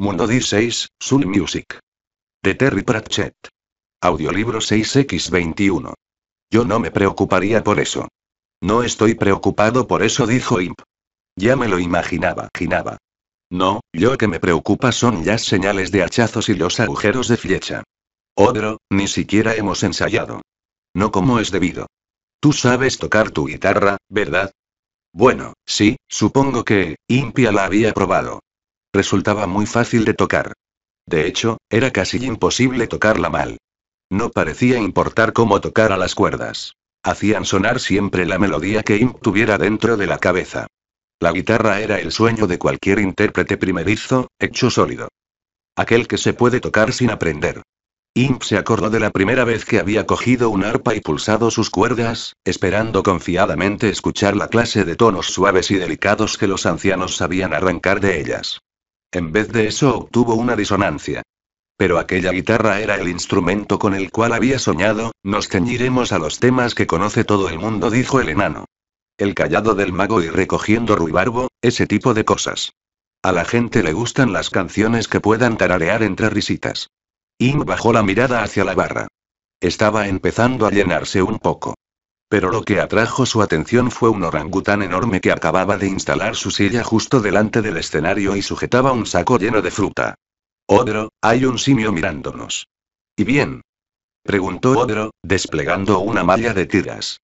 Mundo D6, Soul Music. De Terry Pratchett. Audiolibro 6X21. Yo no me preocuparía por eso. No estoy preocupado por eso, dijo Imp. Ya me lo imaginaba, ginaba. No, yo que me preocupa son ya señales de hachazos y los agujeros de flecha. Odro, ni siquiera hemos ensayado. No como es debido. Tú sabes tocar tu guitarra, ¿verdad? Bueno, sí, supongo que, Impia la había probado resultaba muy fácil de tocar. De hecho, era casi imposible tocarla mal. No parecía importar cómo tocar a las cuerdas. Hacían sonar siempre la melodía que Imp tuviera dentro de la cabeza. La guitarra era el sueño de cualquier intérprete primerizo, hecho sólido. Aquel que se puede tocar sin aprender. Imp se acordó de la primera vez que había cogido un arpa y pulsado sus cuerdas, esperando confiadamente escuchar la clase de tonos suaves y delicados que los ancianos sabían arrancar de ellas. En vez de eso obtuvo una disonancia. Pero aquella guitarra era el instrumento con el cual había soñado, nos ceñiremos a los temas que conoce todo el mundo, dijo el enano. El callado del mago y recogiendo ruibarbo, ese tipo de cosas. A la gente le gustan las canciones que puedan tararear entre risitas. Ing bajó la mirada hacia la barra. Estaba empezando a llenarse un poco. Pero lo que atrajo su atención fue un orangután enorme que acababa de instalar su silla justo delante del escenario y sujetaba un saco lleno de fruta. Odro, hay un simio mirándonos. ¿Y bien? Preguntó Odro, desplegando una malla de tiras.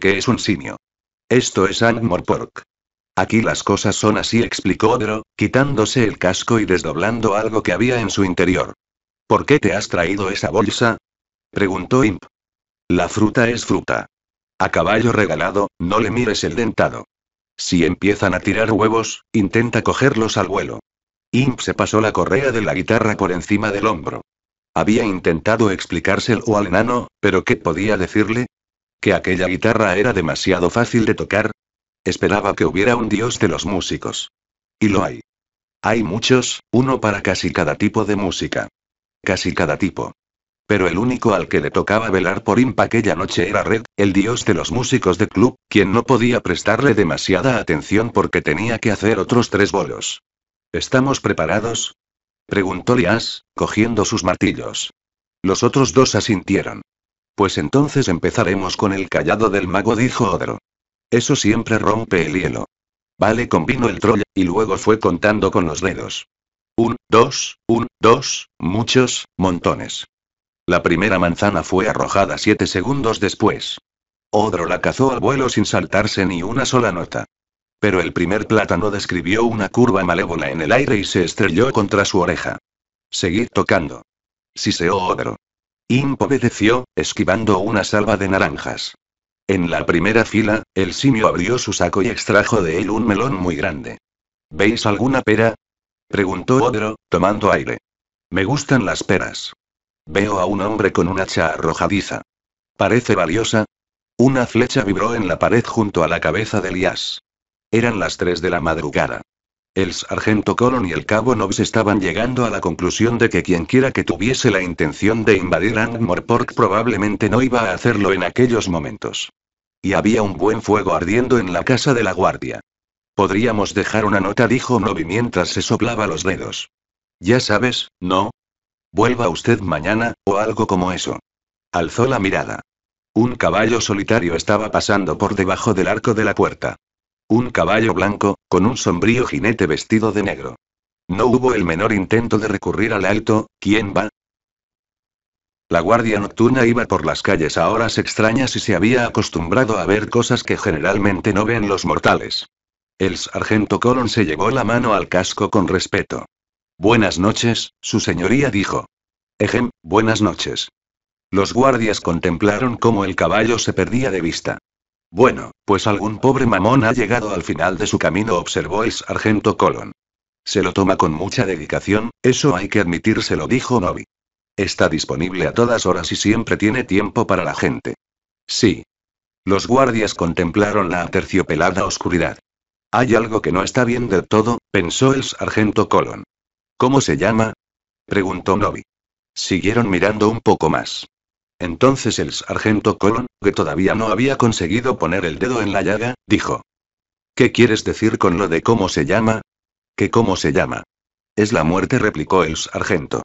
¿Qué es un simio? Esto es Pork. Aquí las cosas son así, explicó Odro, quitándose el casco y desdoblando algo que había en su interior. ¿Por qué te has traído esa bolsa? preguntó Imp. La fruta es fruta. A caballo regalado, no le mires el dentado. Si empiezan a tirar huevos, intenta cogerlos al vuelo. Imp se pasó la correa de la guitarra por encima del hombro. Había intentado explicárselo al enano, pero ¿qué podía decirle? ¿Que aquella guitarra era demasiado fácil de tocar? Esperaba que hubiera un dios de los músicos. Y lo hay. Hay muchos, uno para casi cada tipo de música. Casi cada tipo. Pero el único al que le tocaba velar por impa aquella noche era Red, el dios de los músicos de club, quien no podía prestarle demasiada atención porque tenía que hacer otros tres bolos. ¿Estamos preparados? preguntó Lias, cogiendo sus martillos. Los otros dos asintieron. Pues entonces empezaremos con el callado del mago, dijo Odro. Eso siempre rompe el hielo. Vale, combinó el troll, y luego fue contando con los dedos. Un, dos, un, dos, muchos, montones. La primera manzana fue arrojada siete segundos después. Odro la cazó al vuelo sin saltarse ni una sola nota. Pero el primer plátano describió una curva malévola en el aire y se estrelló contra su oreja. Seguid tocando. Siseó Odro. Imp esquivando una salva de naranjas. En la primera fila, el simio abrió su saco y extrajo de él un melón muy grande. ¿Veis alguna pera? preguntó Odro, tomando aire. Me gustan las peras. Veo a un hombre con un hacha arrojadiza. Parece valiosa. Una flecha vibró en la pared junto a la cabeza de Elias. Eran las tres de la madrugada. El sargento Colon y el cabo Nobs estaban llegando a la conclusión de que quienquiera que tuviese la intención de invadir Angmorpork probablemente no iba a hacerlo en aquellos momentos. Y había un buen fuego ardiendo en la casa de la guardia. Podríamos dejar una nota, dijo Nobby mientras se soplaba los dedos. Ya sabes, ¿no? Vuelva usted mañana, o algo como eso. Alzó la mirada. Un caballo solitario estaba pasando por debajo del arco de la puerta. Un caballo blanco, con un sombrío jinete vestido de negro. No hubo el menor intento de recurrir al alto, ¿quién va? La guardia nocturna iba por las calles a horas extrañas y se había acostumbrado a ver cosas que generalmente no ven los mortales. El sargento Colon se llevó la mano al casco con respeto. Buenas noches, su señoría dijo. Ejem, buenas noches. Los guardias contemplaron cómo el caballo se perdía de vista. Bueno, pues algún pobre mamón ha llegado al final de su camino, observó el sargento Colon. Se lo toma con mucha dedicación, eso hay que admitírselo, dijo Novi. Está disponible a todas horas y siempre tiene tiempo para la gente. Sí. Los guardias contemplaron la aterciopelada oscuridad. Hay algo que no está bien del todo, pensó el sargento Colon. ¿Cómo se llama? preguntó Novi. Siguieron mirando un poco más. Entonces el sargento Colon, que todavía no había conseguido poner el dedo en la llaga, dijo. ¿Qué quieres decir con lo de cómo se llama? ¿Qué cómo se llama? Es la muerte, replicó el sargento.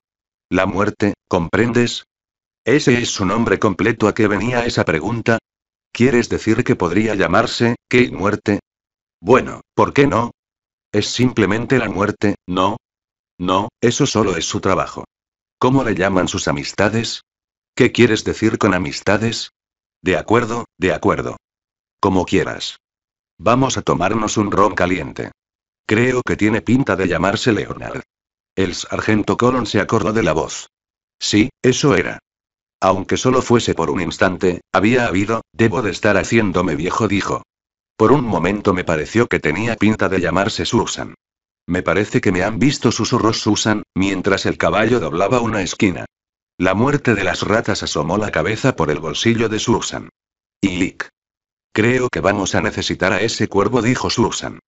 La muerte, ¿comprendes? ¿Ese es su nombre completo a que venía esa pregunta? ¿Quieres decir que podría llamarse, qué muerte? Bueno, ¿por qué no? Es simplemente la muerte, ¿no? No, eso solo es su trabajo. ¿Cómo le llaman sus amistades? ¿Qué quieres decir con amistades? De acuerdo, de acuerdo. Como quieras. Vamos a tomarnos un ron caliente. Creo que tiene pinta de llamarse Leonard. El sargento Colon se acordó de la voz. Sí, eso era. Aunque solo fuese por un instante, había habido, debo de estar haciéndome viejo, dijo. Por un momento me pareció que tenía pinta de llamarse Susan. Me parece que me han visto susurros Susan, mientras el caballo doblaba una esquina. La muerte de las ratas asomó la cabeza por el bolsillo de Susan. Y Lick. Creo que vamos a necesitar a ese cuervo, dijo Susan.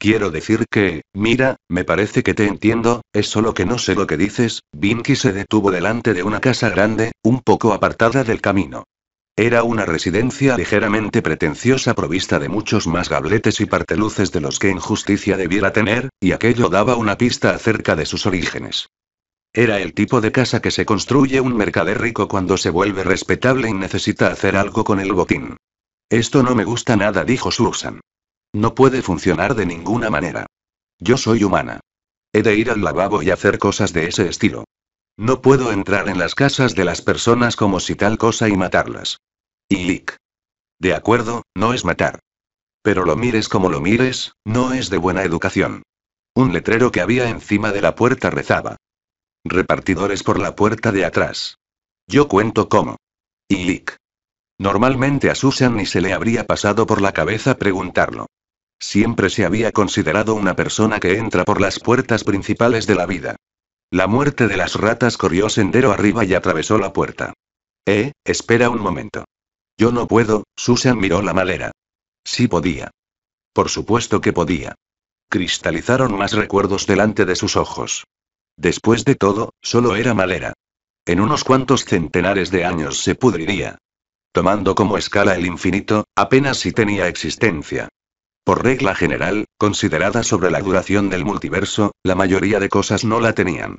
Quiero decir que, mira, me parece que te entiendo, es solo que no sé lo que dices. Binky se detuvo delante de una casa grande, un poco apartada del camino. Era una residencia ligeramente pretenciosa provista de muchos más gabletes y parteluces de los que en justicia debiera tener, y aquello daba una pista acerca de sus orígenes. Era el tipo de casa que se construye un mercader rico cuando se vuelve respetable y necesita hacer algo con el botín. Esto no me gusta nada, dijo Susan. No puede funcionar de ninguna manera. Yo soy humana. He de ir al lavabo y hacer cosas de ese estilo. No puedo entrar en las casas de las personas como si tal cosa y matarlas. Y Lick. De acuerdo, no es matar. Pero lo mires como lo mires, no es de buena educación. Un letrero que había encima de la puerta rezaba. Repartidores por la puerta de atrás. Yo cuento cómo. Y Lick. Normalmente a Susan ni se le habría pasado por la cabeza preguntarlo. Siempre se había considerado una persona que entra por las puertas principales de la vida. La muerte de las ratas corrió sendero arriba y atravesó la puerta. Eh, espera un momento. Yo no puedo, Susan miró la madera. Sí podía. Por supuesto que podía. Cristalizaron más recuerdos delante de sus ojos. Después de todo, solo era madera. En unos cuantos centenares de años se pudriría. Tomando como escala el infinito, apenas si tenía existencia. Por regla general, considerada sobre la duración del multiverso, la mayoría de cosas no la tenían.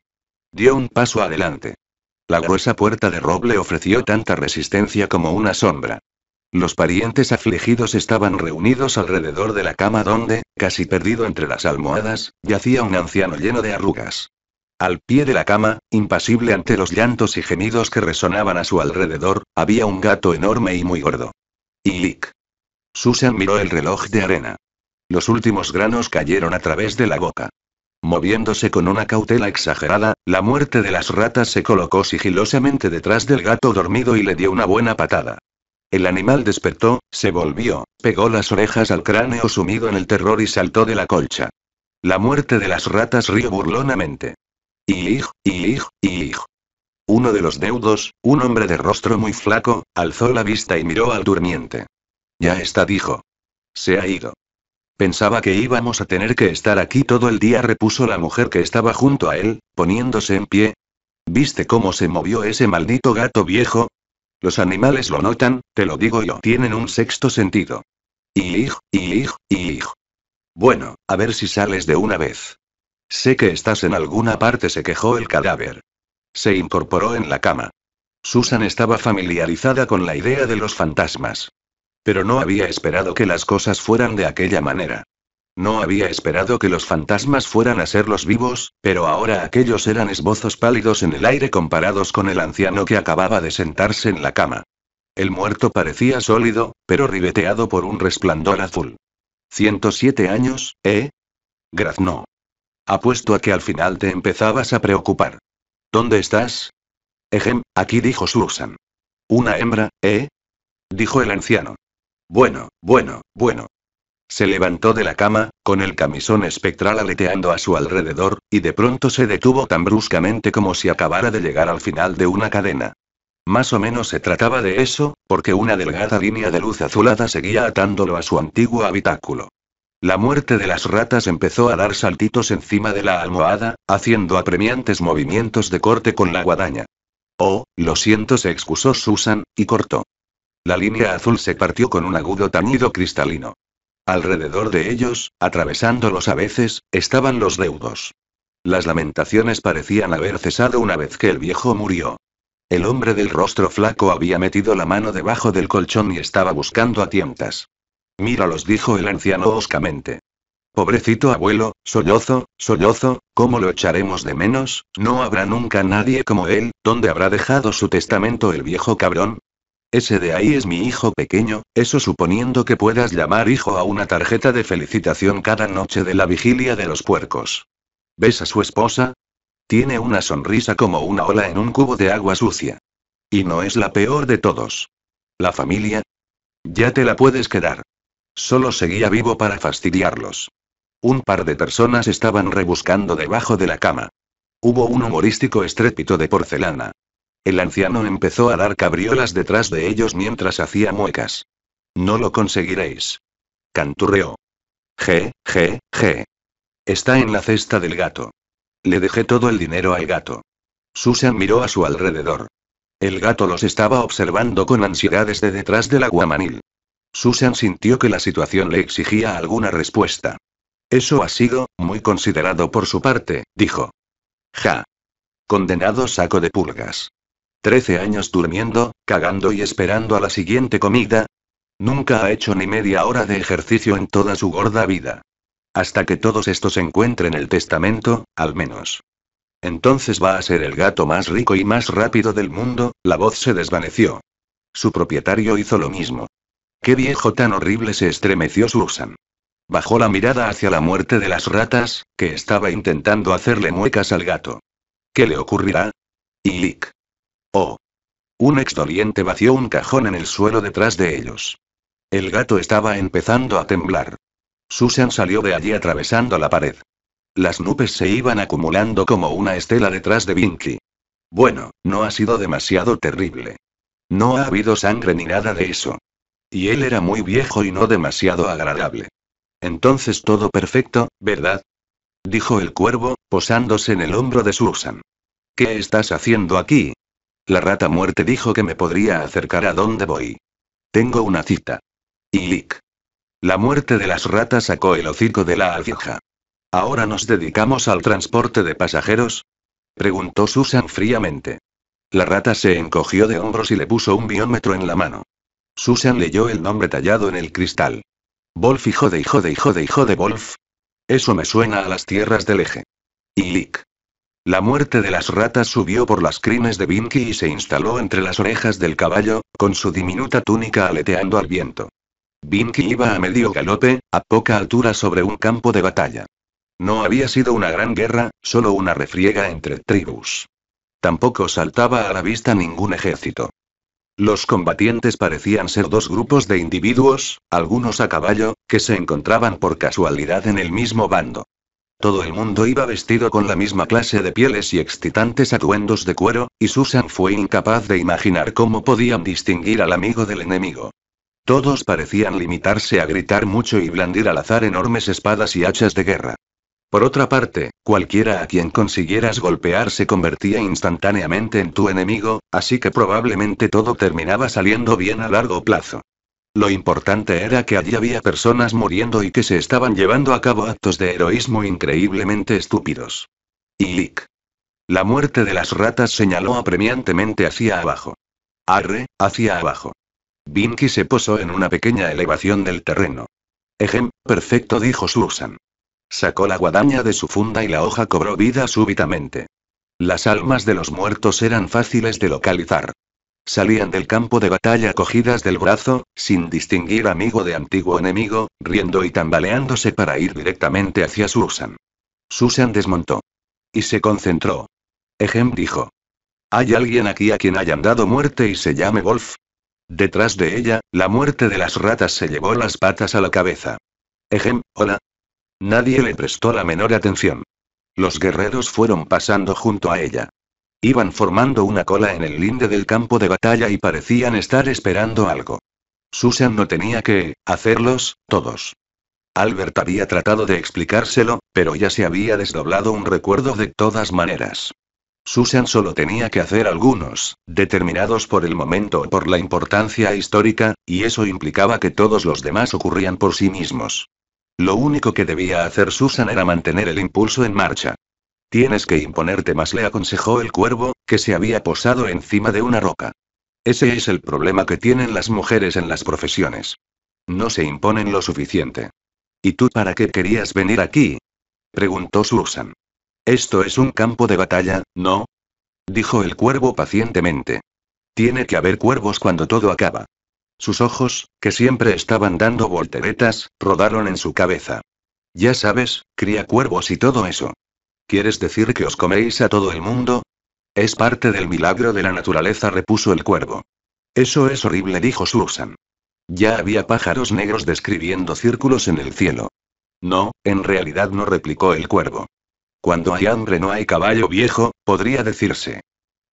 Dio un paso adelante. La gruesa puerta de roble ofreció tanta resistencia como una sombra. Los parientes afligidos estaban reunidos alrededor de la cama donde, casi perdido entre las almohadas, yacía un anciano lleno de arrugas. Al pie de la cama, impasible ante los llantos y gemidos que resonaban a su alrededor, había un gato enorme y muy gordo. Lick. Susan miró el reloj de arena. Los últimos granos cayeron a través de la boca. Moviéndose con una cautela exagerada, la muerte de las ratas se colocó sigilosamente detrás del gato dormido y le dio una buena patada. El animal despertó, se volvió, pegó las orejas al cráneo sumido en el terror y saltó de la colcha. La muerte de las ratas rió burlonamente. Ilig, ilig, ilig. Uno de los deudos, un hombre de rostro muy flaco, alzó la vista y miró al durmiente. Ya está, dijo. Se ha ido. Pensaba que íbamos a tener que estar aquí todo el día, repuso la mujer que estaba junto a él, poniéndose en pie. ¿Viste cómo se movió ese maldito gato viejo? Los animales lo notan, te lo digo yo, tienen un sexto sentido. Y y y Bueno, a ver si sales de una vez. Sé que estás en alguna parte, se quejó el cadáver. Se incorporó en la cama. Susan estaba familiarizada con la idea de los fantasmas. Pero no había esperado que las cosas fueran de aquella manera. No había esperado que los fantasmas fueran a ser los vivos, pero ahora aquellos eran esbozos pálidos en el aire comparados con el anciano que acababa de sentarse en la cama. El muerto parecía sólido, pero ribeteado por un resplandor azul. 107 años, ¿eh? Graznó. Apuesto a que al final te empezabas a preocupar. ¿Dónde estás? Ejem, aquí dijo Susan. Una hembra, ¿eh? Dijo el anciano. Bueno, bueno, bueno. Se levantó de la cama, con el camisón espectral aleteando a su alrededor, y de pronto se detuvo tan bruscamente como si acabara de llegar al final de una cadena. Más o menos se trataba de eso, porque una delgada línea de luz azulada seguía atándolo a su antiguo habitáculo. La muerte de las ratas empezó a dar saltitos encima de la almohada, haciendo apremiantes movimientos de corte con la guadaña. Oh, lo siento, se excusó Susan, y cortó. La línea azul se partió con un agudo tañido cristalino. Alrededor de ellos, atravesándolos a veces, estaban los deudos. Las lamentaciones parecían haber cesado una vez que el viejo murió. El hombre del rostro flaco había metido la mano debajo del colchón y estaba buscando a tientas. Míralos, dijo el anciano oscamente. Pobrecito abuelo, sollozo, sollozo, ¿cómo lo echaremos de menos? No habrá nunca nadie como él, ¿dónde habrá dejado su testamento el viejo cabrón? Ese de ahí es mi hijo pequeño, eso suponiendo que puedas llamar hijo a una tarjeta de felicitación cada noche de la vigilia de los puercos. ¿Ves a su esposa? Tiene una sonrisa como una ola en un cubo de agua sucia. Y no es la peor de todos. La familia. Ya te la puedes quedar. Solo seguía vivo para fastidiarlos. Un par de personas estaban rebuscando debajo de la cama. Hubo un humorístico estrépito de porcelana. El anciano empezó a dar cabriolas detrás de ellos mientras hacía muecas. No lo conseguiréis. Canturreó. Je, G, G. Está en la cesta del gato. Le dejé todo el dinero al gato. Susan miró a su alrededor. El gato los estaba observando con ansiedad desde detrás del aguamanil. Susan sintió que la situación le exigía alguna respuesta. Eso ha sido, muy considerado por su parte, dijo. Ja. Condenado saco de pulgas. Trece años durmiendo, cagando y esperando a la siguiente comida. Nunca ha hecho ni media hora de ejercicio en toda su gorda vida. Hasta que todos estos encuentren el testamento, al menos. Entonces va a ser el gato más rico y más rápido del mundo, la voz se desvaneció. Su propietario hizo lo mismo. Qué viejo tan horrible se estremeció Susan. Bajó la mirada hacia la muerte de las ratas, que estaba intentando hacerle muecas al gato. ¿Qué le ocurrirá? Y Oh. Un doliente vació un cajón en el suelo detrás de ellos. El gato estaba empezando a temblar. Susan salió de allí atravesando la pared. Las nubes se iban acumulando como una estela detrás de binky Bueno, no ha sido demasiado terrible. No ha habido sangre ni nada de eso. Y él era muy viejo y no demasiado agradable. Entonces todo perfecto, ¿verdad? Dijo el cuervo, posándose en el hombro de Susan. ¿Qué estás haciendo aquí, la rata muerte dijo que me podría acercar a donde voy. Tengo una cita. Lick. La muerte de las ratas sacó el hocico de la alfija. ¿Ahora nos dedicamos al transporte de pasajeros? Preguntó Susan fríamente. La rata se encogió de hombros y le puso un biómetro en la mano. Susan leyó el nombre tallado en el cristal. Wolf hijo de hijo de hijo de hijo de Wolf. Eso me suena a las tierras del eje. Lick. La muerte de las ratas subió por las crines de Vinky y se instaló entre las orejas del caballo, con su diminuta túnica aleteando al viento. Vinky iba a medio galope, a poca altura sobre un campo de batalla. No había sido una gran guerra, solo una refriega entre tribus. Tampoco saltaba a la vista ningún ejército. Los combatientes parecían ser dos grupos de individuos, algunos a caballo, que se encontraban por casualidad en el mismo bando. Todo el mundo iba vestido con la misma clase de pieles y excitantes atuendos de cuero, y Susan fue incapaz de imaginar cómo podían distinguir al amigo del enemigo. Todos parecían limitarse a gritar mucho y blandir al azar enormes espadas y hachas de guerra. Por otra parte, cualquiera a quien consiguieras golpear se convertía instantáneamente en tu enemigo, así que probablemente todo terminaba saliendo bien a largo plazo. Lo importante era que allí había personas muriendo y que se estaban llevando a cabo actos de heroísmo increíblemente estúpidos. Y La muerte de las ratas señaló apremiantemente hacia abajo. Arre, hacia abajo. Vinky se posó en una pequeña elevación del terreno. Ejem, perfecto, dijo Susan. Sacó la guadaña de su funda y la hoja cobró vida súbitamente. Las almas de los muertos eran fáciles de localizar. Salían del campo de batalla cogidas del brazo, sin distinguir amigo de antiguo enemigo, riendo y tambaleándose para ir directamente hacia Susan. Susan desmontó. Y se concentró. Ejem dijo. ¿Hay alguien aquí a quien hayan dado muerte y se llame Wolf? Detrás de ella, la muerte de las ratas se llevó las patas a la cabeza. Ejem, hola. Nadie le prestó la menor atención. Los guerreros fueron pasando junto a ella. Iban formando una cola en el linde del campo de batalla y parecían estar esperando algo. Susan no tenía que hacerlos, todos. Albert había tratado de explicárselo, pero ya se había desdoblado un recuerdo de todas maneras. Susan solo tenía que hacer algunos, determinados por el momento o por la importancia histórica, y eso implicaba que todos los demás ocurrían por sí mismos. Lo único que debía hacer Susan era mantener el impulso en marcha. Tienes que imponerte más, le aconsejó el cuervo, que se había posado encima de una roca. Ese es el problema que tienen las mujeres en las profesiones. No se imponen lo suficiente. ¿Y tú para qué querías venir aquí? preguntó Susan. Esto es un campo de batalla, ¿no? dijo el cuervo pacientemente. Tiene que haber cuervos cuando todo acaba. Sus ojos, que siempre estaban dando volteretas, rodaron en su cabeza. Ya sabes, cría cuervos y todo eso. ¿Quieres decir que os coméis a todo el mundo? Es parte del milagro de la naturaleza, repuso el cuervo. Eso es horrible, dijo Susan. Ya había pájaros negros describiendo círculos en el cielo. No, en realidad no replicó el cuervo. Cuando hay hambre no hay caballo viejo, podría decirse.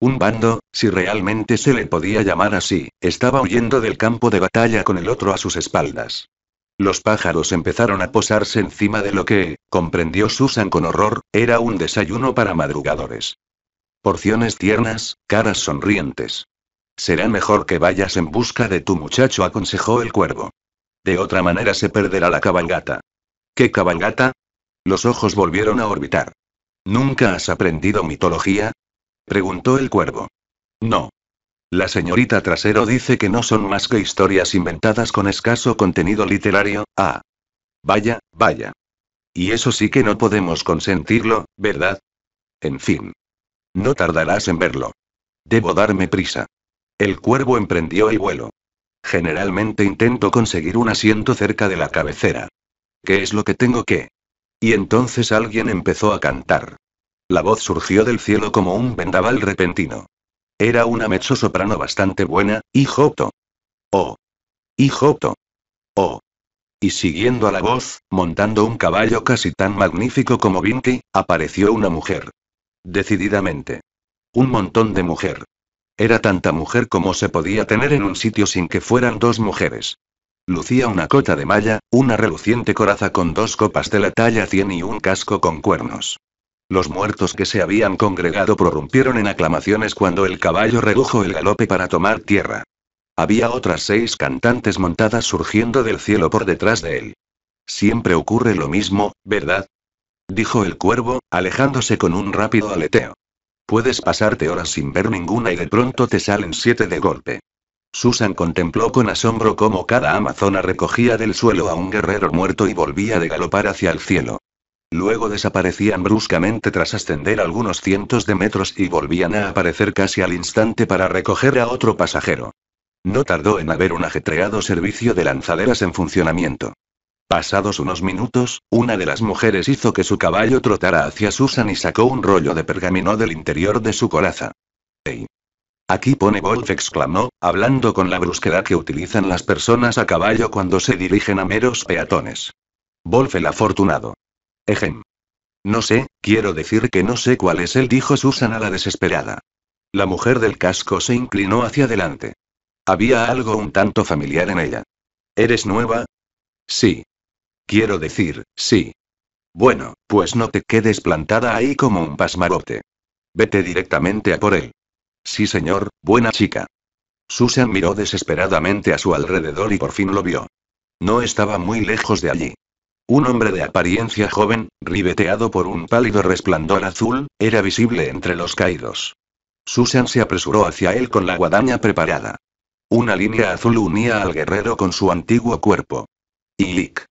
Un bando, si realmente se le podía llamar así, estaba huyendo del campo de batalla con el otro a sus espaldas. Los pájaros empezaron a posarse encima de lo que, comprendió Susan con horror, era un desayuno para madrugadores. Porciones tiernas, caras sonrientes. Será mejor que vayas en busca de tu muchacho, aconsejó el cuervo. De otra manera se perderá la cabalgata. ¿Qué cabalgata? Los ojos volvieron a orbitar. ¿Nunca has aprendido mitología? preguntó el cuervo. No, la señorita Trasero dice que no son más que historias inventadas con escaso contenido literario, ah. Vaya, vaya. Y eso sí que no podemos consentirlo, ¿verdad? En fin. No tardarás en verlo. Debo darme prisa. El cuervo emprendió el vuelo. Generalmente intento conseguir un asiento cerca de la cabecera. ¿Qué es lo que tengo que? Y entonces alguien empezó a cantar. La voz surgió del cielo como un vendaval repentino. Era una mezzo-soprano bastante buena, hijo. Joto. Oh. ¡Hijo! Oh. Y siguiendo a la voz, montando un caballo casi tan magnífico como Vinky, apareció una mujer. Decididamente. Un montón de mujer. Era tanta mujer como se podía tener en un sitio sin que fueran dos mujeres. Lucía una cota de malla, una reluciente coraza con dos copas de la talla 100 y un casco con cuernos. Los muertos que se habían congregado prorrumpieron en aclamaciones cuando el caballo redujo el galope para tomar tierra. Había otras seis cantantes montadas surgiendo del cielo por detrás de él. Siempre ocurre lo mismo, ¿verdad? Dijo el cuervo, alejándose con un rápido aleteo. Puedes pasarte horas sin ver ninguna y de pronto te salen siete de golpe. Susan contempló con asombro cómo cada amazona recogía del suelo a un guerrero muerto y volvía de galopar hacia el cielo. Luego desaparecían bruscamente tras ascender algunos cientos de metros y volvían a aparecer casi al instante para recoger a otro pasajero. No tardó en haber un ajetreado servicio de lanzaderas en funcionamiento. Pasados unos minutos, una de las mujeres hizo que su caballo trotara hacia Susan y sacó un rollo de pergamino del interior de su coraza. ¡Ey! Aquí pone Wolf, exclamó, hablando con la brusquedad que utilizan las personas a caballo cuando se dirigen a meros peatones. Wolf el afortunado. Ejem. No sé, quiero decir que no sé cuál es el dijo Susan a la desesperada. La mujer del casco se inclinó hacia adelante. Había algo un tanto familiar en ella. ¿Eres nueva? Sí. Quiero decir, sí. Bueno, pues no te quedes plantada ahí como un pasmarote. Vete directamente a por él. Sí, señor, buena chica. Susan miró desesperadamente a su alrededor y por fin lo vio. No estaba muy lejos de allí. Un hombre de apariencia joven, ribeteado por un pálido resplandor azul, era visible entre los caídos. Susan se apresuró hacia él con la guadaña preparada. Una línea azul unía al guerrero con su antiguo cuerpo. Ilik.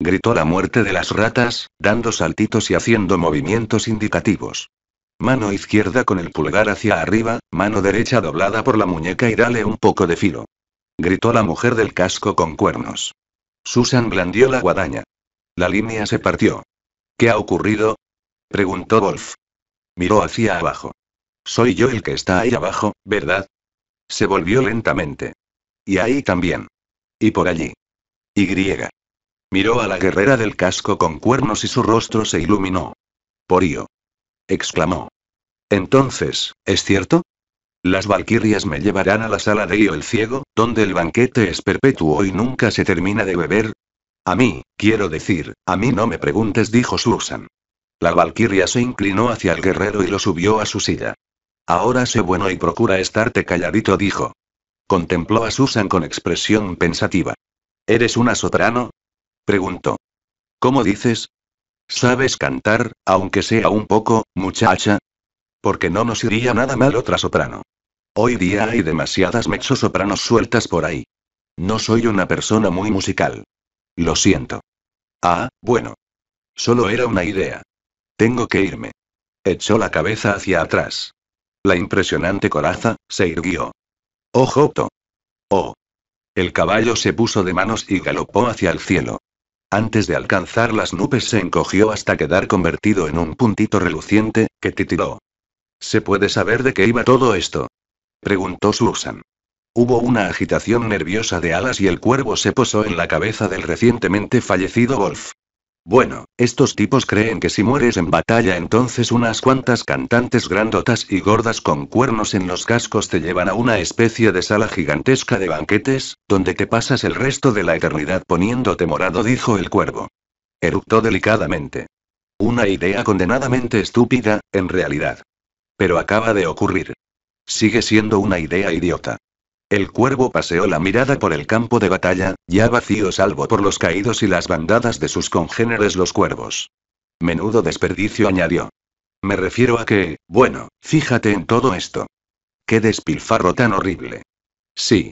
Gritó la muerte de las ratas, dando saltitos y haciendo movimientos indicativos. Mano izquierda con el pulgar hacia arriba, mano derecha doblada por la muñeca y dale un poco de filo. Gritó la mujer del casco con cuernos. Susan blandió la guadaña. La línea se partió. ¿Qué ha ocurrido? preguntó Wolf. Miró hacia abajo. Soy yo el que está ahí abajo, ¿verdad? Se volvió lentamente. Y ahí también. Y por allí. Y. Miró a la guerrera del casco con cuernos y su rostro se iluminó. Porío. exclamó. Entonces, ¿es cierto? Las valquirias me llevarán a la sala de Io el Ciego, donde el banquete es perpetuo y nunca se termina de beber, a mí, quiero decir, a mí no me preguntes, dijo Susan. La valquiria se inclinó hacia el guerrero y lo subió a su silla. Ahora sé bueno y procura estarte calladito, dijo. Contempló a Susan con expresión pensativa. ¿Eres una soprano? preguntó. ¿Cómo dices? ¿Sabes cantar, aunque sea un poco, muchacha? Porque no nos iría nada mal otra soprano. Hoy día hay demasiadas mexosopranos sueltas por ahí. No soy una persona muy musical. Lo siento. Ah, bueno. Solo era una idea. Tengo que irme. Echó la cabeza hacia atrás. La impresionante coraza, se irguió. ¡Oh, Joto! ¡Oh! El caballo se puso de manos y galopó hacia el cielo. Antes de alcanzar las nubes se encogió hasta quedar convertido en un puntito reluciente, que titiló. ¿Se puede saber de qué iba todo esto? preguntó Susan. Hubo una agitación nerviosa de alas y el cuervo se posó en la cabeza del recientemente fallecido Wolf. Bueno, estos tipos creen que si mueres en batalla entonces unas cuantas cantantes grandotas y gordas con cuernos en los cascos te llevan a una especie de sala gigantesca de banquetes, donde te pasas el resto de la eternidad poniéndote morado, dijo el cuervo. Eruptó delicadamente. Una idea condenadamente estúpida, en realidad. Pero acaba de ocurrir. Sigue siendo una idea idiota. El cuervo paseó la mirada por el campo de batalla, ya vacío salvo por los caídos y las bandadas de sus congéneres los cuervos. Menudo desperdicio añadió. Me refiero a que, bueno, fíjate en todo esto. Qué despilfarro tan horrible. Sí.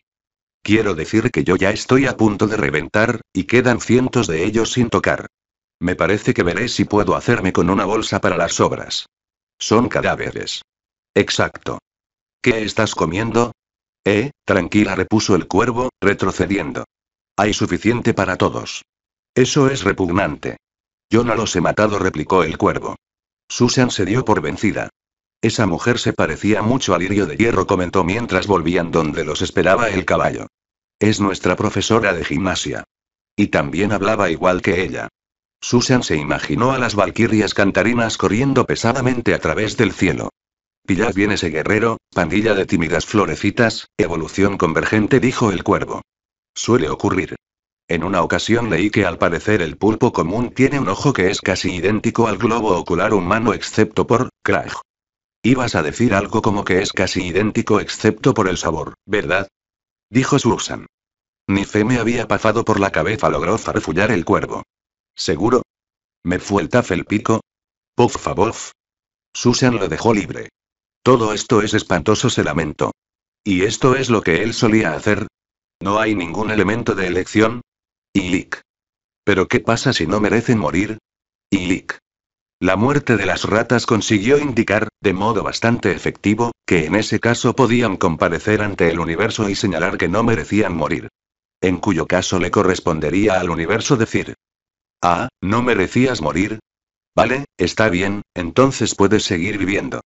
Quiero decir que yo ya estoy a punto de reventar, y quedan cientos de ellos sin tocar. Me parece que veré si puedo hacerme con una bolsa para las sobras. Son cadáveres. Exacto. ¿Qué estás comiendo? Eh, tranquila, repuso el cuervo, retrocediendo. Hay suficiente para todos. Eso es repugnante. Yo no los he matado, replicó el cuervo. Susan se dio por vencida. Esa mujer se parecía mucho al lirio de hierro, comentó mientras volvían donde los esperaba el caballo. Es nuestra profesora de gimnasia. Y también hablaba igual que ella. Susan se imaginó a las valquirias cantarinas corriendo pesadamente a través del cielo. Pillad bien ese guerrero, pandilla de tímidas florecitas, evolución convergente dijo el cuervo. Suele ocurrir. En una ocasión leí que al parecer el pulpo común tiene un ojo que es casi idéntico al globo ocular humano excepto por, crack. Ibas a decir algo como que es casi idéntico excepto por el sabor, ¿verdad? Dijo Susan. Ni fe me había pasado por la cabeza logró farfullar el cuervo. ¿Seguro? Me fue el taf el pico. Puff buff! Susan lo dejó libre. Todo esto es espantoso, se lamento. ¿Y esto es lo que él solía hacer? ¿No hay ningún elemento de elección? Ilik. ¿Pero qué pasa si no merecen morir? Ilik. La muerte de las ratas consiguió indicar, de modo bastante efectivo, que en ese caso podían comparecer ante el universo y señalar que no merecían morir. En cuyo caso le correspondería al universo decir, ah, no merecías morir. Vale, está bien, entonces puedes seguir viviendo.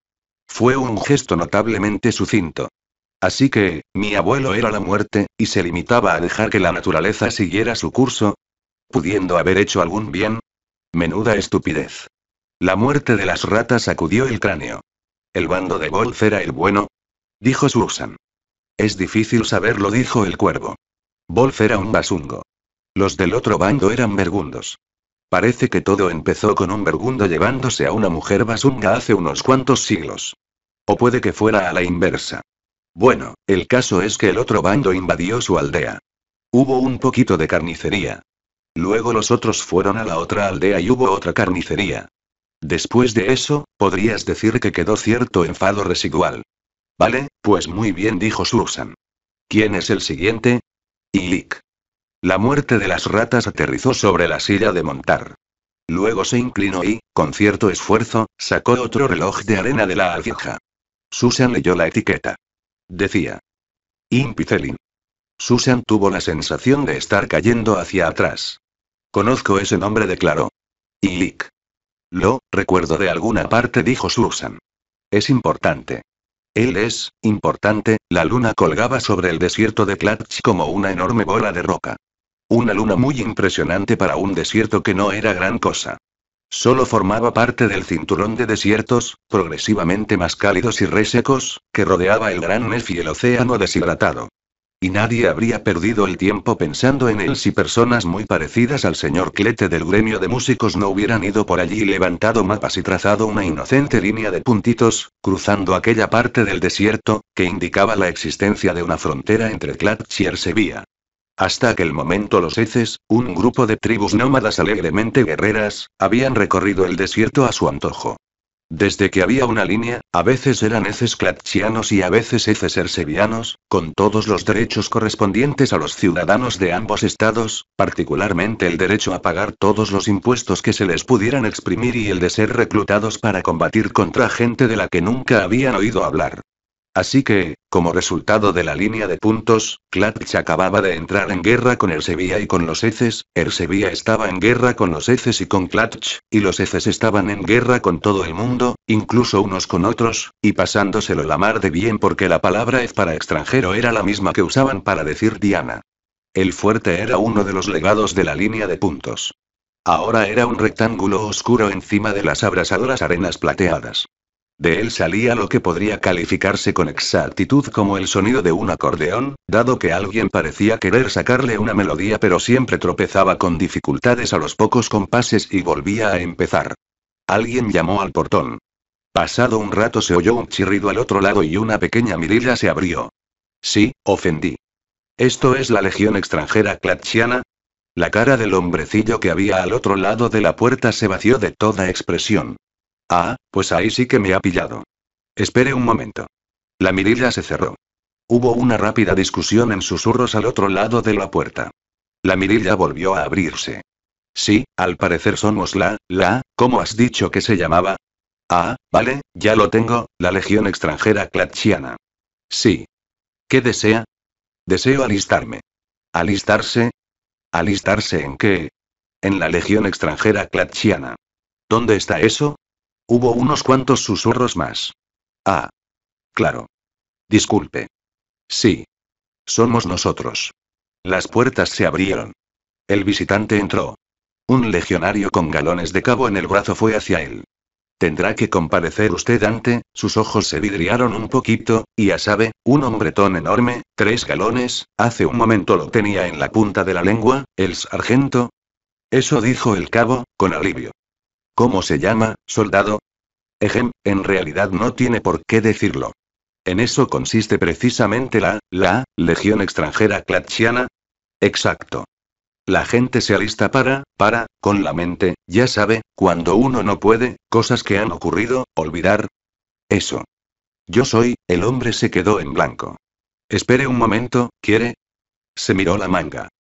Fue un gesto notablemente sucinto. Así que, mi abuelo era la muerte, y se limitaba a dejar que la naturaleza siguiera su curso. Pudiendo haber hecho algún bien. Menuda estupidez. La muerte de las ratas sacudió el cráneo. ¿El bando de Wolf era el bueno? Dijo Susan. Es difícil saberlo, dijo el cuervo. Wolf era un basungo. Los del otro bando eran vergundos. Parece que todo empezó con un vergundo llevándose a una mujer basunga hace unos cuantos siglos. O puede que fuera a la inversa. Bueno, el caso es que el otro bando invadió su aldea. Hubo un poquito de carnicería. Luego los otros fueron a la otra aldea y hubo otra carnicería. Después de eso, podrías decir que quedó cierto enfado residual. Vale, pues muy bien, dijo Susan. ¿Quién es el siguiente? Ilik. La muerte de las ratas aterrizó sobre la silla de montar. Luego se inclinó y, con cierto esfuerzo, sacó otro reloj de arena de la alfija. Susan leyó la etiqueta. Decía. Impicelin. Susan tuvo la sensación de estar cayendo hacia atrás. Conozco ese nombre, declaró. Ilik. Lo, recuerdo de alguna parte, dijo Susan. Es importante. Él es, importante, la luna colgaba sobre el desierto de Klatch como una enorme bola de roca. Una luna muy impresionante para un desierto que no era gran cosa. Solo formaba parte del cinturón de desiertos, progresivamente más cálidos y resecos, que rodeaba el gran Nef y el océano deshidratado. Y nadie habría perdido el tiempo pensando en él si personas muy parecidas al señor Clete del gremio de músicos no hubieran ido por allí y levantado mapas y trazado una inocente línea de puntitos, cruzando aquella parte del desierto, que indicaba la existencia de una frontera entre Clatch y Ersevía. Hasta aquel momento los heces, un grupo de tribus nómadas alegremente guerreras, habían recorrido el desierto a su antojo. Desde que había una línea, a veces eran heces clatchianos y a veces heces hersevianos, con todos los derechos correspondientes a los ciudadanos de ambos estados, particularmente el derecho a pagar todos los impuestos que se les pudieran exprimir y el de ser reclutados para combatir contra gente de la que nunca habían oído hablar. Así que, como resultado de la línea de puntos, Klatch acababa de entrar en guerra con el Sevilla y con los heces, Sevilla estaba en guerra con los heces y con Klatch, y los heces estaban en guerra con todo el mundo, incluso unos con otros, y pasándoselo la mar de bien porque la palabra ez para extranjero era la misma que usaban para decir Diana. El fuerte era uno de los legados de la línea de puntos. Ahora era un rectángulo oscuro encima de las abrasadoras arenas plateadas. De él salía lo que podría calificarse con exactitud como el sonido de un acordeón, dado que alguien parecía querer sacarle una melodía pero siempre tropezaba con dificultades a los pocos compases y volvía a empezar. Alguien llamó al portón. Pasado un rato se oyó un chirrido al otro lado y una pequeña mirilla se abrió. Sí, ofendí. ¿Esto es la legión extranjera clatchiana? La cara del hombrecillo que había al otro lado de la puerta se vació de toda expresión. Ah, pues ahí sí que me ha pillado. Espere un momento. La mirilla se cerró. Hubo una rápida discusión en susurros al otro lado de la puerta. La mirilla volvió a abrirse. Sí, al parecer somos la, la, ¿cómo has dicho que se llamaba? Ah, vale, ya lo tengo, la Legión extranjera Clatchiana. Sí. ¿Qué desea? Deseo alistarme. ¿Alistarse? ¿Alistarse en qué? En la Legión extranjera Clatchiana. ¿Dónde está eso? Hubo unos cuantos susurros más. Ah. Claro. Disculpe. Sí. Somos nosotros. Las puertas se abrieron. El visitante entró. Un legionario con galones de cabo en el brazo fue hacia él. Tendrá que comparecer usted ante, sus ojos se vidriaron un poquito, y ya sabe, un hombretón enorme, tres galones, hace un momento lo tenía en la punta de la lengua, el sargento. Eso dijo el cabo, con alivio. ¿Cómo se llama, soldado? Ejem, en realidad no tiene por qué decirlo. En eso consiste precisamente la, la, Legión extranjera Clatchiana. Exacto. La gente se alista para, para, con la mente, ya sabe, cuando uno no puede, cosas que han ocurrido, olvidar. Eso. Yo soy, el hombre se quedó en blanco. Espere un momento, ¿quiere? Se miró la manga.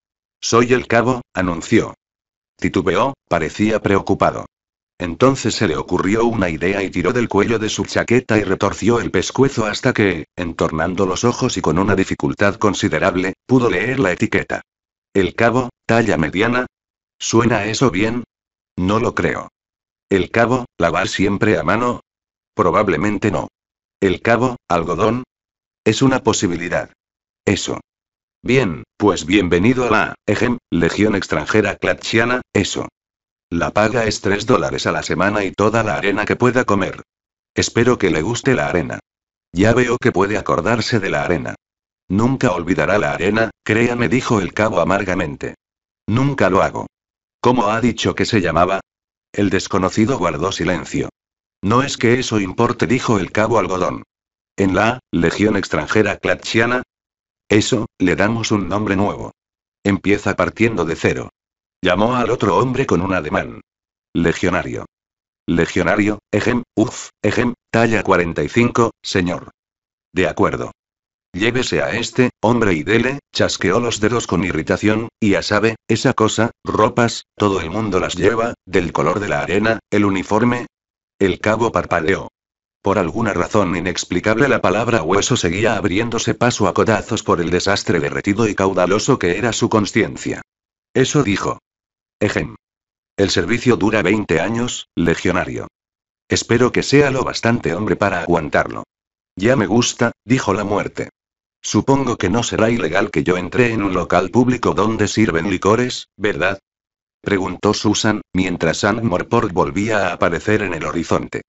Soy el cabo, anunció. Titubeó, parecía preocupado. Entonces se le ocurrió una idea y tiró del cuello de su chaqueta y retorció el pescuezo hasta que, entornando los ojos y con una dificultad considerable, pudo leer la etiqueta. El cabo, talla mediana. ¿Suena eso bien? No lo creo. El cabo, lavar siempre a mano. Probablemente no. El cabo, algodón. Es una posibilidad. Eso. Bien, pues bienvenido a la, ejem, Legión extranjera Clatchiana, eso. La paga es 3 dólares a la semana y toda la arena que pueda comer. Espero que le guste la arena. Ya veo que puede acordarse de la arena. Nunca olvidará la arena, créame, dijo el cabo amargamente. Nunca lo hago. ¿Cómo ha dicho que se llamaba? El desconocido guardó silencio. No es que eso importe, dijo el cabo algodón. En la Legión extranjera Clatchiana. Eso, le damos un nombre nuevo. Empieza partiendo de cero. Llamó al otro hombre con un ademán. Legionario. Legionario, ejem, uff, ejem, talla 45, señor. De acuerdo. Llévese a este, hombre y dele, chasqueó los dedos con irritación, y ya sabe, esa cosa, ropas, todo el mundo las lleva, del color de la arena, el uniforme. El cabo parpadeó. Por alguna razón inexplicable la palabra hueso seguía abriéndose paso a codazos por el desastre derretido y caudaloso que era su conciencia. Eso dijo. Ejem. El servicio dura 20 años, legionario. Espero que sea lo bastante hombre para aguantarlo. Ya me gusta, dijo la muerte. Supongo que no será ilegal que yo entre en un local público donde sirven licores, ¿verdad? Preguntó Susan, mientras San Morport volvía a aparecer en el horizonte.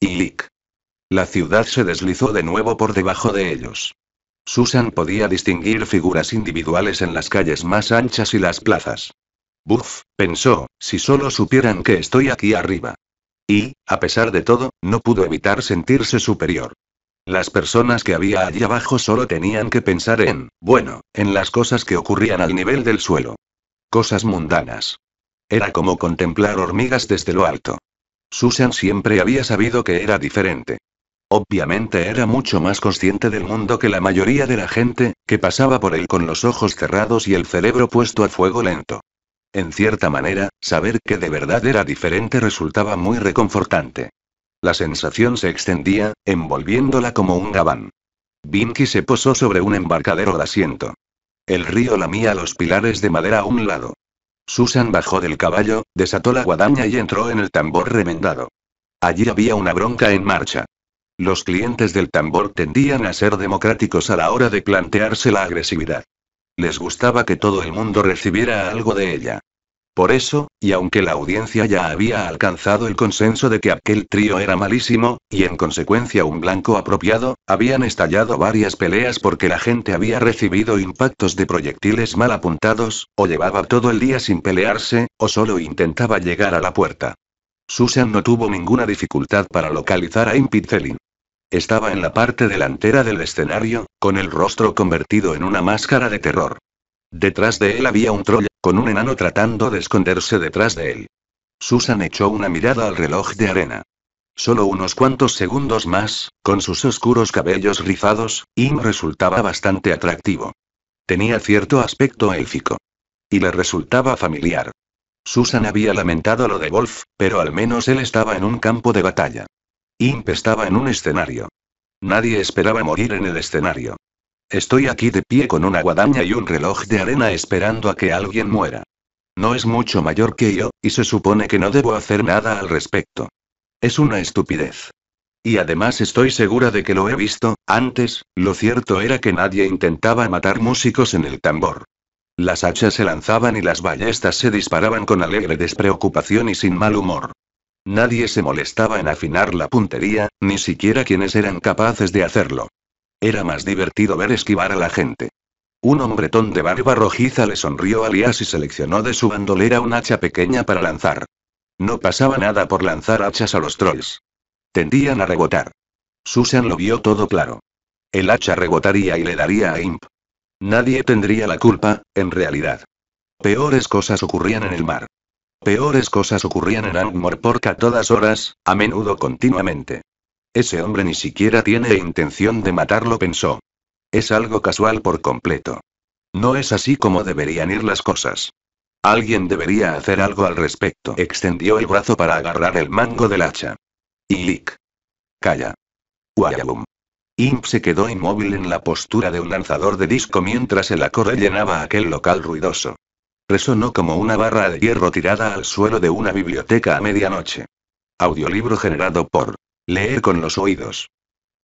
Y Lick. La ciudad se deslizó de nuevo por debajo de ellos. Susan podía distinguir figuras individuales en las calles más anchas y las plazas. Buf, pensó, si solo supieran que estoy aquí arriba. Y, a pesar de todo, no pudo evitar sentirse superior. Las personas que había allí abajo solo tenían que pensar en, bueno, en las cosas que ocurrían al nivel del suelo. Cosas mundanas. Era como contemplar hormigas desde lo alto. Susan siempre había sabido que era diferente. Obviamente era mucho más consciente del mundo que la mayoría de la gente, que pasaba por él con los ojos cerrados y el cerebro puesto a fuego lento. En cierta manera, saber que de verdad era diferente resultaba muy reconfortante. La sensación se extendía, envolviéndola como un gabán. Binky se posó sobre un embarcadero de asiento. El río lamía los pilares de madera a un lado. Susan bajó del caballo, desató la guadaña y entró en el tambor remendado. Allí había una bronca en marcha. Los clientes del tambor tendían a ser democráticos a la hora de plantearse la agresividad les gustaba que todo el mundo recibiera algo de ella. Por eso, y aunque la audiencia ya había alcanzado el consenso de que aquel trío era malísimo, y en consecuencia un blanco apropiado, habían estallado varias peleas porque la gente había recibido impactos de proyectiles mal apuntados, o llevaba todo el día sin pelearse, o solo intentaba llegar a la puerta. Susan no tuvo ninguna dificultad para localizar a Impicelin. Estaba en la parte delantera del escenario, con el rostro convertido en una máscara de terror. Detrás de él había un troll, con un enano tratando de esconderse detrás de él. Susan echó una mirada al reloj de arena. Solo unos cuantos segundos más, con sus oscuros cabellos rizados, Im resultaba bastante atractivo. Tenía cierto aspecto élfico. Y le resultaba familiar. Susan había lamentado lo de Wolf, pero al menos él estaba en un campo de batalla. Imp estaba en un escenario. Nadie esperaba morir en el escenario. Estoy aquí de pie con una guadaña y un reloj de arena esperando a que alguien muera. No es mucho mayor que yo, y se supone que no debo hacer nada al respecto. Es una estupidez. Y además estoy segura de que lo he visto, antes, lo cierto era que nadie intentaba matar músicos en el tambor. Las hachas se lanzaban y las ballestas se disparaban con alegre despreocupación y sin mal humor. Nadie se molestaba en afinar la puntería, ni siquiera quienes eran capaces de hacerlo. Era más divertido ver esquivar a la gente. Un hombretón de barba rojiza le sonrió a y seleccionó de su bandolera un hacha pequeña para lanzar. No pasaba nada por lanzar hachas a los trolls. Tendían a rebotar. Susan lo vio todo claro. El hacha rebotaría y le daría a Imp. Nadie tendría la culpa, en realidad. Peores cosas ocurrían en el mar. Peores cosas ocurrían en porque a todas horas, a menudo continuamente. Ese hombre ni siquiera tiene intención de matarlo, pensó. Es algo casual por completo. No es así como deberían ir las cosas. Alguien debería hacer algo al respecto. Extendió el brazo para agarrar el mango del hacha. Ilik. Calla. Guayabum. Imp se quedó inmóvil en la postura de un lanzador de disco mientras el acorde llenaba aquel local ruidoso. Resonó como una barra de hierro tirada al suelo de una biblioteca a medianoche. Audiolibro generado por Leer con los oídos.